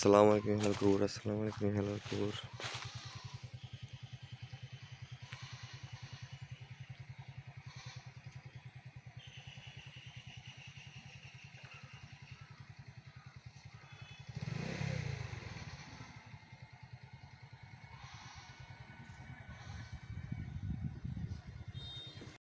अल्लाम हेलो क्रूर